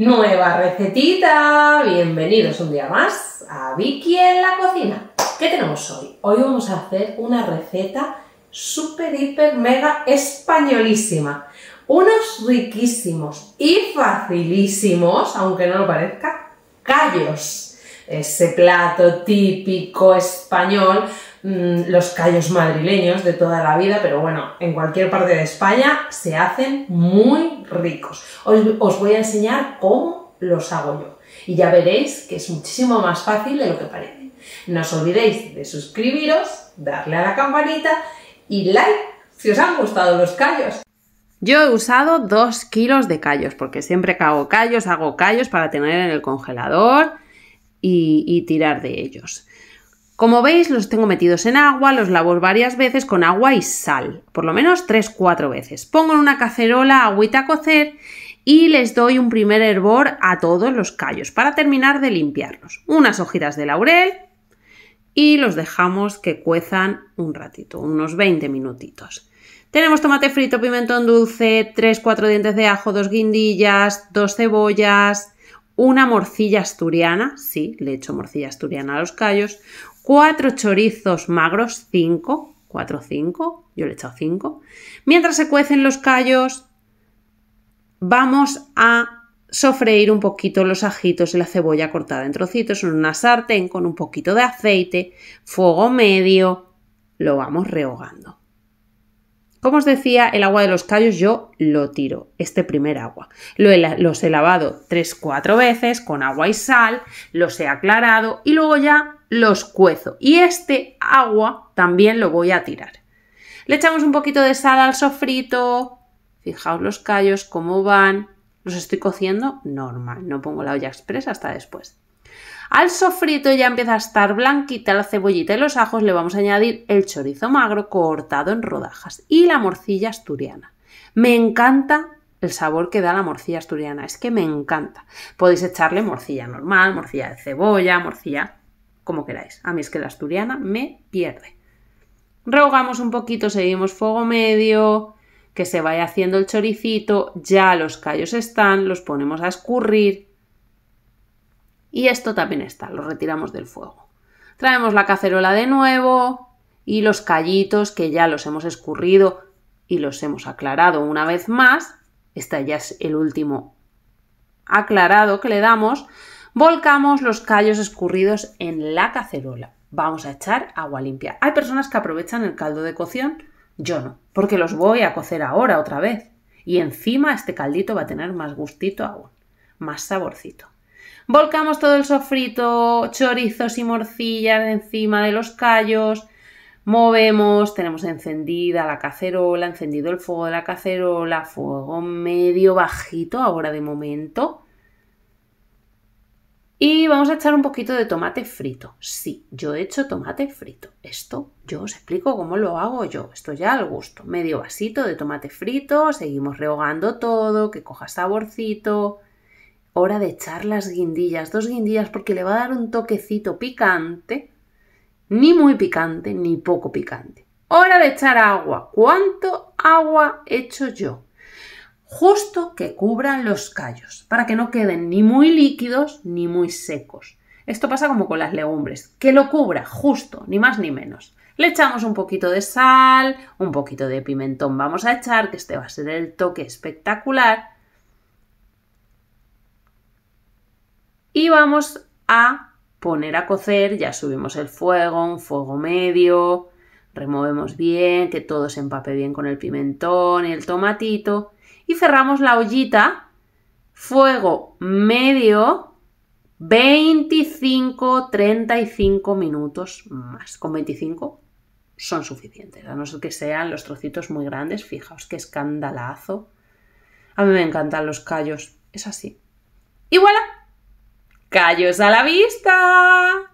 Nueva recetita, bienvenidos un día más a Vicky en la cocina. ¿Qué tenemos hoy? Hoy vamos a hacer una receta súper, hiper, mega españolísima. Unos riquísimos y facilísimos, aunque no lo parezca, callos. Ese plato típico español Mm, los callos madrileños de toda la vida, pero bueno, en cualquier parte de España se hacen muy ricos. Os, os voy a enseñar cómo los hago yo y ya veréis que es muchísimo más fácil de lo que parece. No os olvidéis de suscribiros, darle a la campanita y like si os han gustado los callos. Yo he usado 2 kilos de callos, porque siempre que hago callos, hago callos para tener en el congelador y tirar de ellos. Como veis, los tengo metidos en agua, los lavo varias veces con agua y sal, por lo menos 3-4 veces. Pongo en una cacerola agüita a cocer y les doy un primer hervor a todos los callos para terminar de limpiarlos. Unas hojitas de laurel y los dejamos que cuezan un ratito, unos 20 minutitos. Tenemos tomate frito, pimentón dulce, 3-4 dientes de ajo, dos guindillas, dos cebollas, una morcilla asturiana, sí, le echo morcilla asturiana a los callos, 4 chorizos magros, 5, 4 5, yo le he echado 5. Mientras se cuecen los callos, vamos a sofreír un poquito los ajitos y la cebolla cortada en trocitos en una sartén con un poquito de aceite, fuego medio, lo vamos rehogando. Como os decía, el agua de los callos yo lo tiro, este primer agua. los he lavado 3-4 veces con agua y sal, los he aclarado y luego ya los cuezo y este agua también lo voy a tirar. Le echamos un poquito de sal al sofrito, fijaos los callos, cómo van, los estoy cociendo normal, no pongo la olla expresa hasta después. Al sofrito ya empieza a estar blanquita la cebollita y los ajos, le vamos a añadir el chorizo magro cortado en rodajas y la morcilla asturiana. Me encanta el sabor que da la morcilla asturiana, es que me encanta. Podéis echarle morcilla normal, morcilla de cebolla, morcilla como queráis. A mí es que la asturiana me pierde. Rehogamos un poquito, seguimos fuego medio, que se vaya haciendo el choricito, ya los callos están, los ponemos a escurrir. Y esto también está, lo retiramos del fuego. Traemos la cacerola de nuevo y los callitos que ya los hemos escurrido y los hemos aclarado una vez más. Este ya es el último aclarado que le damos. Volcamos los callos escurridos en la cacerola. Vamos a echar agua limpia. Hay personas que aprovechan el caldo de cocción, yo no, porque los voy a cocer ahora otra vez. Y encima este caldito va a tener más gustito aún, más saborcito. Volcamos todo el sofrito, chorizos y morcillas encima de los callos. Movemos, tenemos encendida la cacerola, encendido el fuego de la cacerola, fuego medio bajito ahora de momento. Y vamos a echar un poquito de tomate frito. Sí, yo he hecho tomate frito. Esto yo os explico cómo lo hago yo. Esto ya al gusto. Medio vasito de tomate frito, seguimos rehogando todo, que coja saborcito. Hora de echar las guindillas, dos guindillas, porque le va a dar un toquecito picante. Ni muy picante, ni poco picante. Hora de echar agua. ¿Cuánto agua he hecho yo? justo que cubran los callos, para que no queden ni muy líquidos ni muy secos. Esto pasa como con las legumbres, que lo cubra justo, ni más ni menos. Le echamos un poquito de sal, un poquito de pimentón vamos a echar, que este va a ser el toque espectacular. Y vamos a poner a cocer, ya subimos el fuego, un fuego medio, removemos bien, que todo se empape bien con el pimentón y el tomatito y cerramos la ollita. Fuego medio, 25, 35 minutos más. Con 25 son suficientes, a no ser que sean los trocitos muy grandes. Fijaos qué escandalazo. A mí me encantan los callos, es así. Y voilà, callos a la vista.